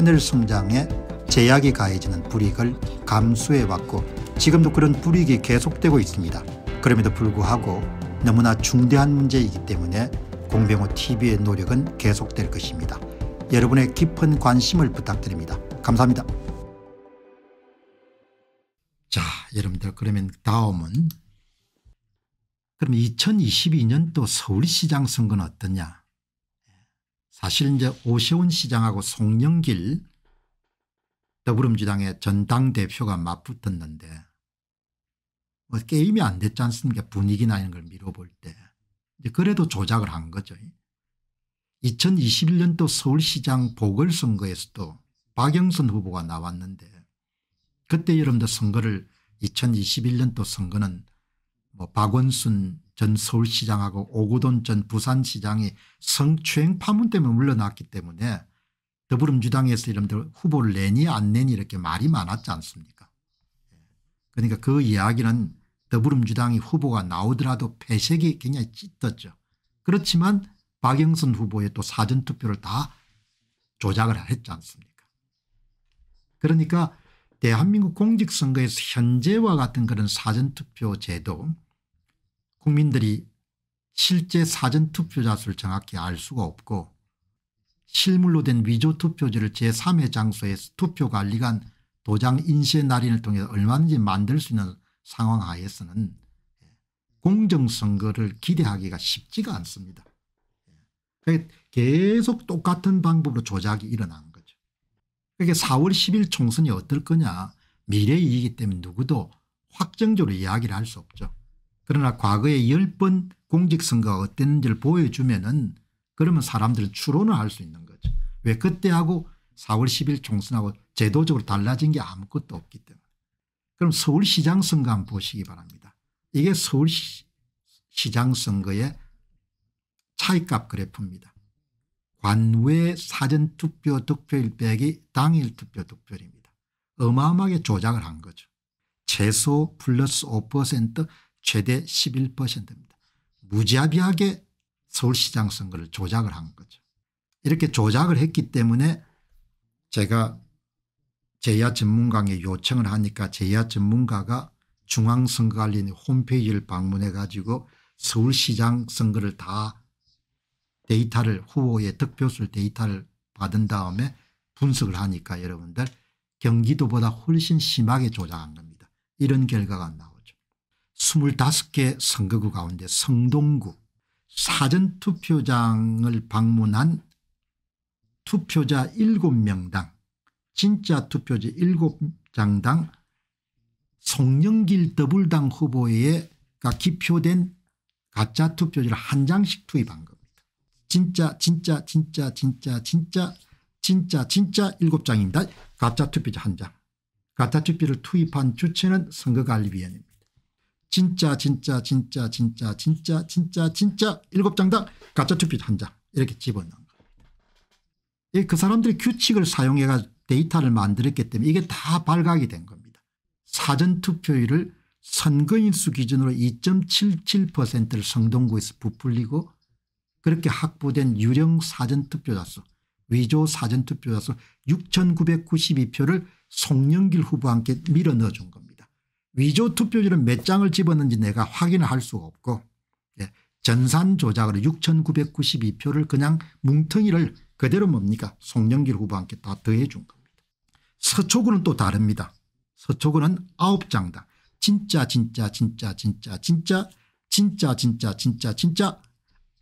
하늘 성장에 제약이 가해지는 불이익을 감수해왔고 지금도 그런 불이익이 계속되고 있습니다. 그럼에도 불구하고 너무나 중대한 문제이기 때문에 공병호 TV의 노력은 계속될 것입니다. 여러분의 깊은 관심을 부탁드립니다. 감사합니다. 자, 여러분들 그러면 다음은 그럼 2022년도 서울시장 선거는 어떠냐? 사실 이제 오세훈 시장하고 송영길 더불어민주당의 전당대표가 맞붙었는데 뭐 게임이 안 됐지 않습니까 분위기나 이런 걸 미뤄볼 때 그래도 조작을 한 거죠. 2021년도 서울시장 보궐선거에서도 박영선 후보가 나왔는데 그때 여러분들 선거를 2021년도 선거는 뭐 박원순 전 서울시장하고 오구돈 전 부산시장이 성추행 파문 때문에 물러났기 때문에 더불어민주당에서 이름들 후보를 내니 안 내니 이렇게 말이 많았지 않습니까 그러니까 그 이야기는 더불어민주당이 후보가 나오더라도 패색이 굉장히 짙었죠. 그렇지만 박영선 후보의 또 사전투표를 다 조작을 했지 않습니까 그러니까 대한민국 공직선거에서 현재와 같은 그런 사전투표 제도 국민들이 실제 사전투표자 수를 정확히 알 수가 없고 실물로 된 위조 투표지를 제3의 장소에 투표관리관 도장 인쇄 날인을 통해 얼마든지 만들 수 있는 상황 하에서는 공정선거를 기대하기가 쉽지가 않습니다. 계속 똑같은 방법으로 조작이 일어난 거죠. 그게 4월 10일 총선이 어떨 거냐 미래이기 때문에 누구도 확정적으로 이야기를 할 수 없죠. 그러나 과거에 10번 공직선거가 어땠는지를 보여주면 은 그러면 사람들은 추론을 할 수 있는 거죠. 왜 그때하고 4월 10일 총선하고 제도적으로 달라진 게 아무것도 없기 때문에. 그럼 서울시장 선거 한번 보시기 바랍니다. 이게 서울시장 선거의 차이값 그래프입니다. 관외 사전투표 득표일 빼기 당일 투표 득표입니다 어마어마하게 조작을 한 거죠. 최소 플러스 5% 최대 11%입니다. 무자비하게 서울시장 선거를 조작을 한 거죠. 이렇게 조작을 했기 때문에 제가 제야 전문가에 게 요청을 하니까 제야 전문가가 중앙선거관리인 홈페이지를 방문해 가지고 서울시장 선거를 다 데이터를 후보의 득표수 데이터를 받은 다음에 분석을 하니까 여러분들 경기도보다 훨씬 심하게 조작한 겁니다. 이런 결과가 나옵니다. 25개 선거구 가운데 성동구 사전투표장을 방문한 투표자 7명당 진짜 투표자 7장당 송영길 더블당 후보에가 기표된 가짜 투표지를 한 장씩 투입한 겁니다. 진짜 진짜 진짜 진짜 진짜 진짜 진짜 7장입니다. 가짜 투표지 한 장. 가짜 투표를 투입한 주체는 선거관리위원회입니다. 진짜 진짜 진짜 진짜 진짜 진짜 진짜 일곱 장당 가짜 투표 한 장 이렇게 집어넣은 거예요. 그 사람들이 규칙을 사용해가 데이터를 만들었기 때문에 이게 다 발각이 된 겁니다. 사전투표율을 선거인수 기준으로 2.77%를 성동구에서 부풀리고 그렇게 확보된 유령 사전투표자 수 위조 사전투표자 수 6,992표를 송영길 후보와 함께 밀어 넣어준 겁니다. 위조 투표지를 몇 장을 집었는지 내가 확인할 수가 없고 예. 전산 조작으로 6992표를 그냥 뭉텅이를 그대로 뭡니까 송영길 후보한테 다 더해 준 겁니다. 서초구는 또 다릅니다. 서초구는 9장당 진짜 진짜 진짜 진짜 진짜 진짜 진짜 진짜 진짜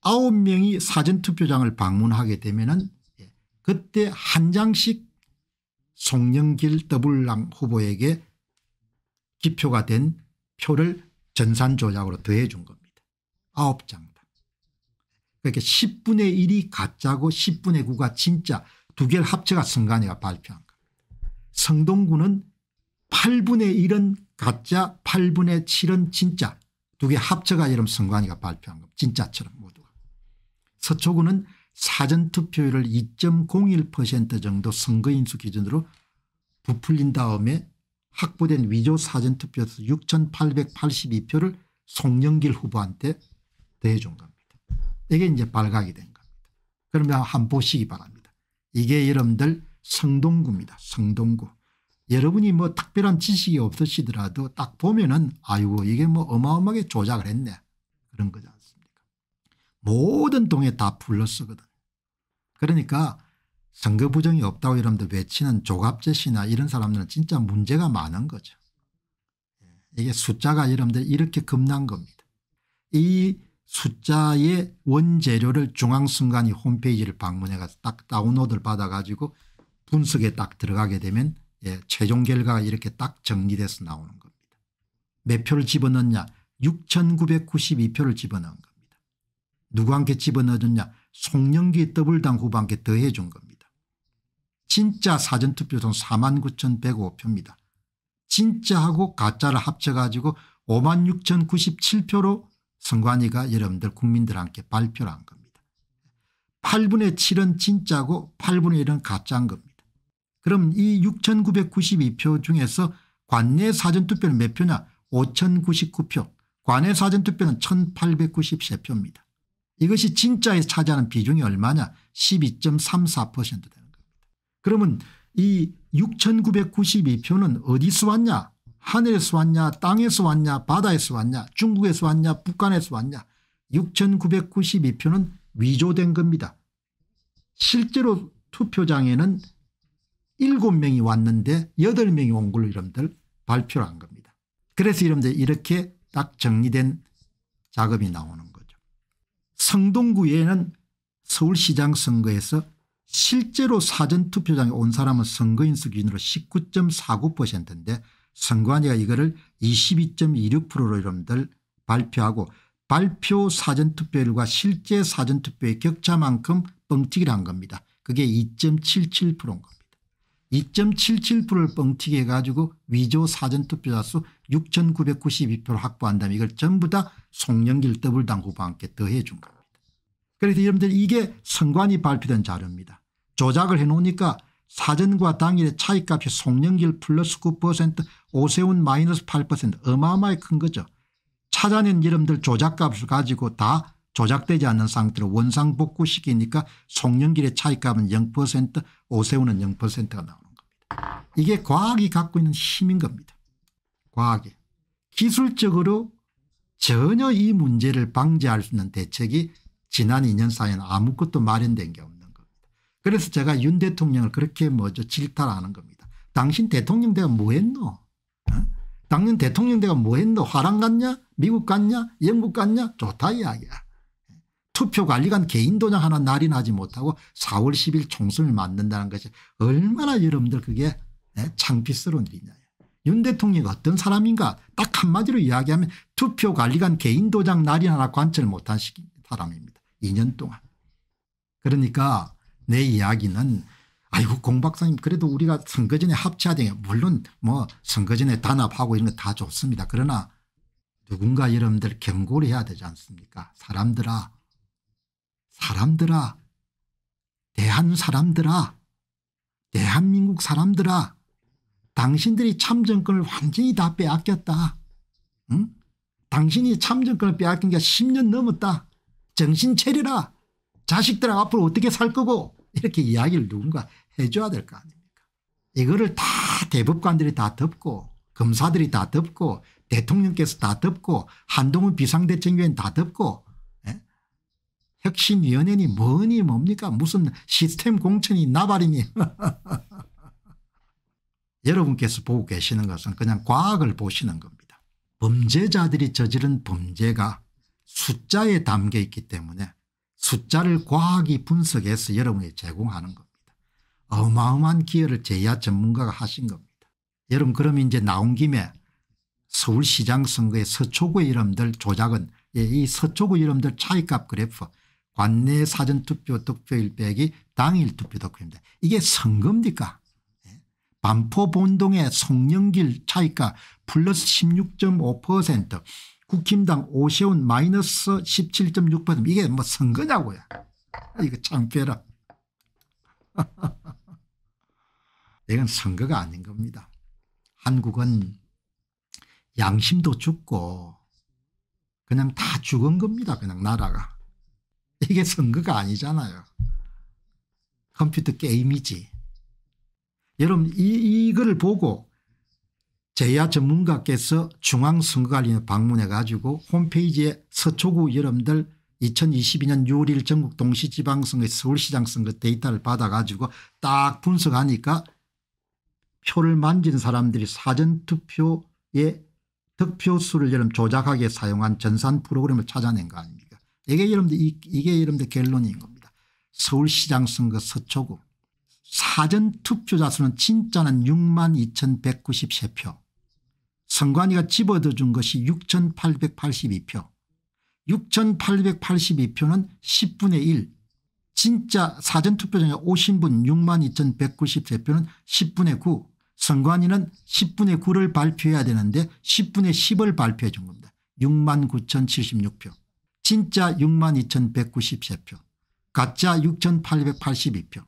아홉 명이 사전투표장을 방문하게 되면은 예, 그때 한 장씩 송영길 더블랑 후보에게 기표가 된 표를 전산조작으로 더해 준 겁니다. 9장당. 그러니까 10분의 1이 가짜고 10분의 9가 진짜 두 개를 합쳐가 선관위가 발표한 겁니다. 성동구는 8분의 1은 가짜 8분의 7은 진짜 두 개 합쳐가 이름 선관위가 발표한 겁니다. 진짜처럼 모두가. 서초구는 사전투표율을 2.01% 정도 선거인수 기준으로 부풀린 다음에 확보된 위조 사전투표에서 6882표를 송영길 후보한테 대해준 겁니다. 이게 이제 발각이 된 겁니다. 그러면 한번 보시기 바랍니다. 이게 여러분들 성동구입니다. 성동구. 여러분이 뭐 특별한 지식이 없으시더라도 딱 보면은 아유 이게 뭐 어마어마하게 조작을 했네. 그런 거지 않습니까 모든 동에 다 불러쓰거든. 그러니까 선거 부정이 없다고 여러분들 외치는 조갑재 씨나 이런 사람들은 진짜 문제가 많은 거죠. 예, 이게 숫자가 여러분들 이렇게 겁난 겁니다. 이 숫자의 원재료를 중앙순간이 홈페이지를 방문해가서 딱 다운로드를 받아가지고 분석에 딱 들어가게 되면 예, 최종 결과가 이렇게 딱 정리돼서 나오는 겁니다. 몇 표를 집어넣냐 6,992표를 집어넣은 겁니다. 누구한테 집어넣었냐 송영기 더블당 후보한테 더해준 겁니다. 진짜 사전투표는 49,105표입니다. 진짜하고 가짜를 합쳐가지고 56,097표로 선관위가 여러분들 국민들 함께 발표를 한 겁니다. 8분의 7은 진짜고 8분의 1은 가짜인 겁니다. 그럼 이 6,992표 중에서 관내 사전투표는 몇 표냐 5,099표 관내 사전투표는 1,893표입니다. 이것이 진짜에 차지하는 비중이 얼마냐 12.34% 됩니다. 그러면 이 6992표는 어디서 왔냐 하늘에서 왔냐 땅에서 왔냐 바다에서 왔냐 중국에서 왔냐 북한에서 왔냐 6992표는 위조된 겁니다. 실제로 투표장에는 7명이 왔는데 8명이 온 걸로 여러분들 발표를 한 겁니다. 그래서 여러분들 이렇게 딱 정리된 작업이 나오는 거죠. 성동구에는 서울시장 선거에서 실제로 사전투표장에 온 사람은 선거인수 기준으로 19.49%인데 선관위가 이거를 22.26%로 여러분들 발표하고 발표 사전투표율과 실제 사전투표의 격차만큼 뻥튀기를 한 겁니다. 그게 2.77%인 겁니다. 2.77%를 뻥튀기 해가지고 위조 사전투표자 수 6,992표를 확보한다면 이걸 전부 다 송영길 더블당 후보와 함께 더해준 겁니다. 그래서 여러분들 이게 선관위 발표된 자료입니다. 조작을 해놓으니까 사전과 당일의 차이값이 송영길 플러스 9% 오세훈 마이너스 8% 어마어마히 큰 거죠. 찾아낸 이름들 조작값을 가지고 다 조작되지 않는 상태로 원상복구시키니까 송영길의 차이값은 0% 오세훈은 0%가 나오는 겁니다. 이게 과학이 갖고 있는 힘인 겁니다. 과학이. 기술적으로 전혀 이 문제를 방지할 수 있는 대책이 지난 2년 사이에는 아무것도 마련된 게없다 그래서 제가 윤 대통령을 그렇게 뭐죠 질타하는 를 겁니다. 당신 대통령 내가 뭐 했노? 어? 당년 대통령 내가 뭐 했노? 화랑 갔냐? 미국 갔냐? 영국 갔냐? 좋다 이야기야. 투표 관리관 개인 도장 하나 날인하지 못하고 4월 10일 총선을 맞는다는 것이 얼마나 여러분들 그게 예? 창피스러운 일이냐. 윤 대통령이 어떤 사람인가 딱 한마디로 이야기하면 투표관리관 개인도장 날인 하나 관철 못한 사람입니다. 2년 동안. 그러니까 내 이야기는 아이고 공 박사님 그래도 우리가 선거 전에 합쳐야 되냐 물론 뭐 선거 전에 단합하고 이런 거 다 좋습니다. 그러나 누군가 여러분들 경고를 해야 되지 않습니까 사람들아 사람들아 대한 사람들아 대한민국 사람들아 당신들이 참정권을 완전히 다 빼앗겼다. 응? 당신이 참정권을 빼앗긴 게 10년 넘었다. 정신 차려라. 자식들 앞으로 어떻게 살 거고 이렇게 이야기를 누군가 해줘야 될 거 아닙니까 이거를 다 대법관들이 다 덮고 검사들이 다 덮고 대통령께서 다 덮고 한동훈 비상대책위원 다 덮고 에? 예? 혁신위원회니 뭐니 뭡니까 무슨 시스템 공천이 나발이니 여러분께서 보고 계시는 것은 그냥 과학을 보시는 겁니다. 범죄자들이 저지른 범죄가 숫자에 담겨 있기 때문에 숫자를 과학이 분석해서 여러분이 제공하는 겁니다. 어마어마한 기여를 제야 전문가가 하신 겁니다. 여러분 그럼 이제 나온 김에 서울시장 선거의 서초구 이름들 조작은 예, 이 서초구 이름들 차이값 그래프 관내 사전투표 득표일 빼기 당일 투표 득표입니다. 이게 선거입니까 예. 반포 본동의 송영길 차이가 플러스 16.5% 국힘당 오세훈 마이너스 17.6% 이게 뭐 선거냐고요. 이거 창피해라. 이건 선거가 아닌 겁니다. 한국은 양심도 죽고 그냥 다 죽은 겁니다. 그냥 나라가. 이게 선거가 아니잖아요. 컴퓨터 게임이지. 여러분 이, 이거 보고 제야 전문가께서 중앙선거관리에 방문해 가지고 홈페이지에 서초구 여러분들 2022년 6월 1일 전국 동시지방선거 서울시장 선거 데이터를 받아 가지고 딱 분석하니까 표를 만진 사람들이 사전투표에 득표수를 여러분 조작하게 사용한 전산 프로그램을 찾아낸 거 아닙니까 이게 여러분들 이게 여러분들 결론인 겁니다. 서울시장 선거 서초구 사전투표자 수는 진짜는 6만 2193표 선관위가 집어들준 것이 6882표 6882표는 10분의 1 진짜 사전투표장에 오신 분6 2 1 9 0대표는 10분의 9 선관위는 10분의 9를 발표해야 되는데 10분의 10을 발표해 준 겁니다. 69,076표 진짜 62,193표 가짜 6,882표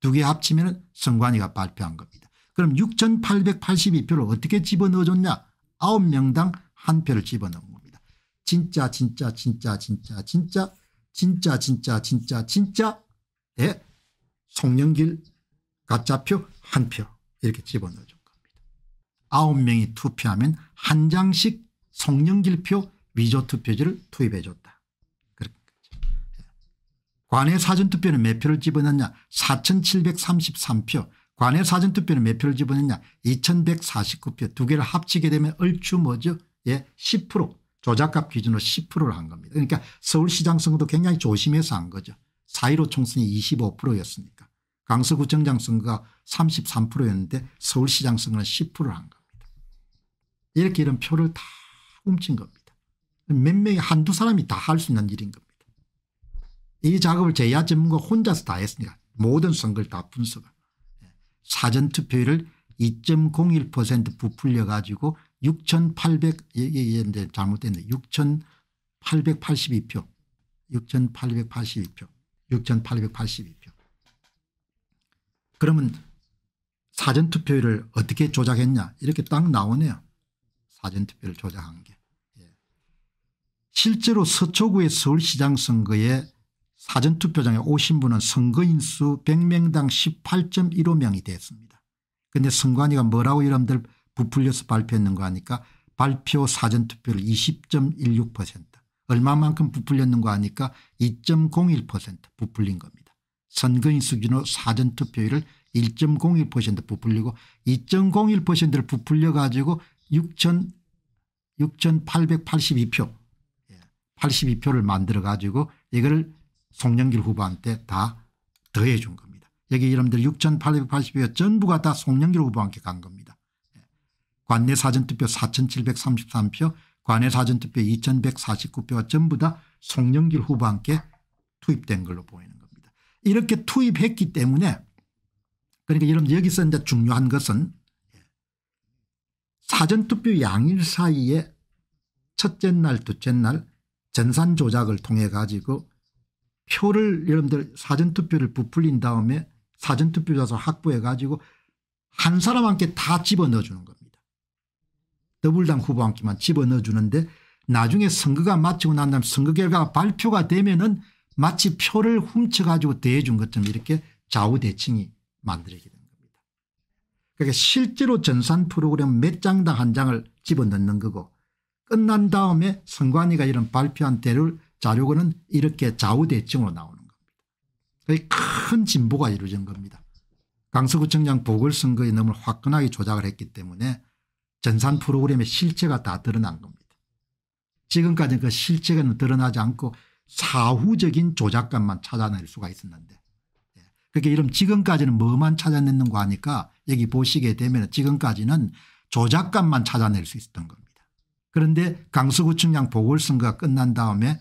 두 개 합치면 선관위가 발표한 겁니다. 그럼 6,882표를 어떻게 집어넣어줬냐 9명당 한 표를 집어넣은 겁니다. 진짜 진짜 진짜 진짜 진짜 진짜 진짜 진짜 진짜 예. 송영길 가짜표 한 표 이렇게 집어넣어준 겁니다. 9명이 투표하면 한 장씩 송영길 표 위조 투표지를 투입해줬다. 예. 관외 사전투표는 몇 표를 집어넣냐 4733표 관외 사전투표는 몇 표를 집어냈냐 2149표 두 개를 합치게 되면 얼추 뭐죠 예, 10% 조작값 기준으로 10%를 한 겁니다. 그러니까 서울시장 선거도 굉장히 조심해서 한 거죠. 4.15 총선이 25%였으니까 강서구청장 선거가 33%였는데 서울시장 선거는 10%를 한 겁니다. 이렇게 이런 표를 다 훔친 겁니다. 몇 명이 한 두 사람이 다 할 수 있는 일인 겁니다. 이 작업을 제야 전문가 혼자서 다 했으니까 모든 선거를 다 분석을. 사전투표율을 2.01% 부풀려 가지고 6,800 이게 이제 잘못됐네 6,882표 6,882표 6,882표 그러면 사전투표율을 어떻게 조작했냐 이렇게 딱 나오네요. 사전투표를 조작한 게. 예. 실제로 서초구의 서울시장 선거에 사전투표장에 오신 분은 선거인 수 100명당 18.15명이 됐습니다. 그런데 선관위가 뭐라고 여러분들 부풀려서 발표했는 거 아니까 발표 사전투표를 20.16% 얼마만큼 부풀렸는 거 아니까 2.01% 부풀린 겁니다. 선거인 수 기준으로 사전투표율을 1.01% 부풀리고 2.01%를 부풀려 가지고 6천 6,882표 82표를 만들어 가지고 이걸 송영길 후보한테 다 더해 준 겁니다. 여기 여러분들 6880여 전부가 다 송영길 후보한테 간 겁니다. 예. 관내 사전투표 4733표 관내 사전투표 2149표가 전부 다 송영길 후보한테 투입된 걸로 보이는 겁니다. 이렇게 투입했기 때문에 그러니까 여러분 여기서 이제 중요한 것은 예. 사전투표 양일 사이에 첫째 날 둘째 날 전산 조작을 통해 가지고 표를 여러분들 사전투표를 부풀린 다음에 사전투표자서 확보해 가지고 한 사람한테 다 집어넣어 주는 겁니다. 더불당 후보한테만 집어넣어 주는데 나중에 선거가 마치고 난 다음 선거 결과가 발표가 되면은 마치 표를 훔쳐 가지고 대해준 것처럼 이렇게 좌우대칭이 만들어지게 된 겁니다. 그러니까 실제로 전산 프로그램 몇 장당 한 장을 집어넣는 거고 끝난 다음에 선관위가 이런 발표한 대를 자료고는 이렇게 좌우대칭으로 나오는 겁니다. 큰 진보가 이루어진 겁니다. 강서구청장 보궐선거의 넘을 화끈하게 조작을 했기 때문에 전산 프로그램의 실체가 다 드러난 겁니다. 지금까지는 그 실체는 드러나지 않고 사후적인 조작감만 찾아낼 수가 있었는데 예. 그렇게 이런 지금까지는 뭐만 찾아냈는가 하니까 여기 보시게 되면 지금까지는 조작감만 찾아낼 수 있었던 겁니다. 그런데 강서구청장 보궐선거가 끝난 다음에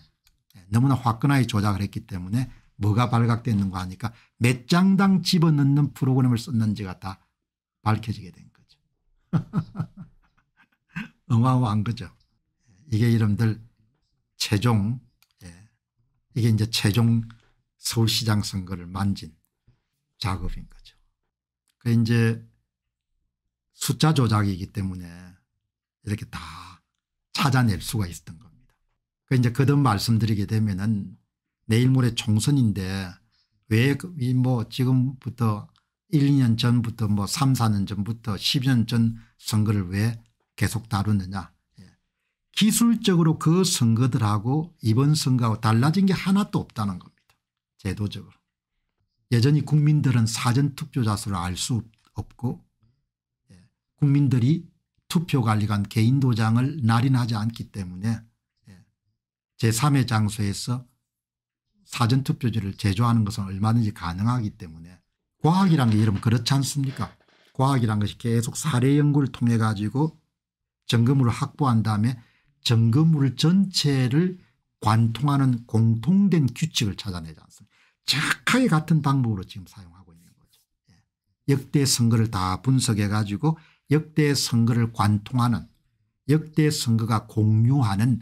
너무나 화끈하게 조작을 했기 때문에 뭐가 발각됐는가 하니까 몇 장당 집어넣는 프로그램을 썼는지가 다 밝혀지게 된 거죠. 어마한 거죠. 이게 이름들 최종 예. 이게 이제 최종 서울시장 선거를 만진 작업인 거죠. 그 이제 숫자 조작이기 때문에 이렇게 다 찾아낼 수가 있었던 겁니다. 그 이제 거듭 말씀드리게 되면은 내일 모레 총선인데 왜뭐 그 지금부터 1, 2년 전부터 뭐 3, 4년 전부터 10년 전 선거를 왜 계속 다루느냐. 예. 기술적으로 그 선거들하고 이번 선거하고 달라진 게 하나도 없다는 겁니다. 제도적으로. 여전히 국민들은 사전투표자수를 알 수 없고 예. 국민들이 투표관리관 개인도장을 날인하지 않기 때문에 제3의 장소에서 사전투표지를 제조하는 것은 얼마든지 가능하기 때문에 과학이란 게 여러분 그렇지 않습니까 과학이란 것이 계속 사례 연구를 통해 가지고 점검물을 확보한 다음에 점검물 전체를 관통하는 공통된 규칙을 찾아내지 않습니까 정확하게 같은 방법으로 지금 사용하고 있는 거죠. 예. 역대 선거를 다 분석해 가지고 역대 선거를 관통하는 역대 선거가 공유하는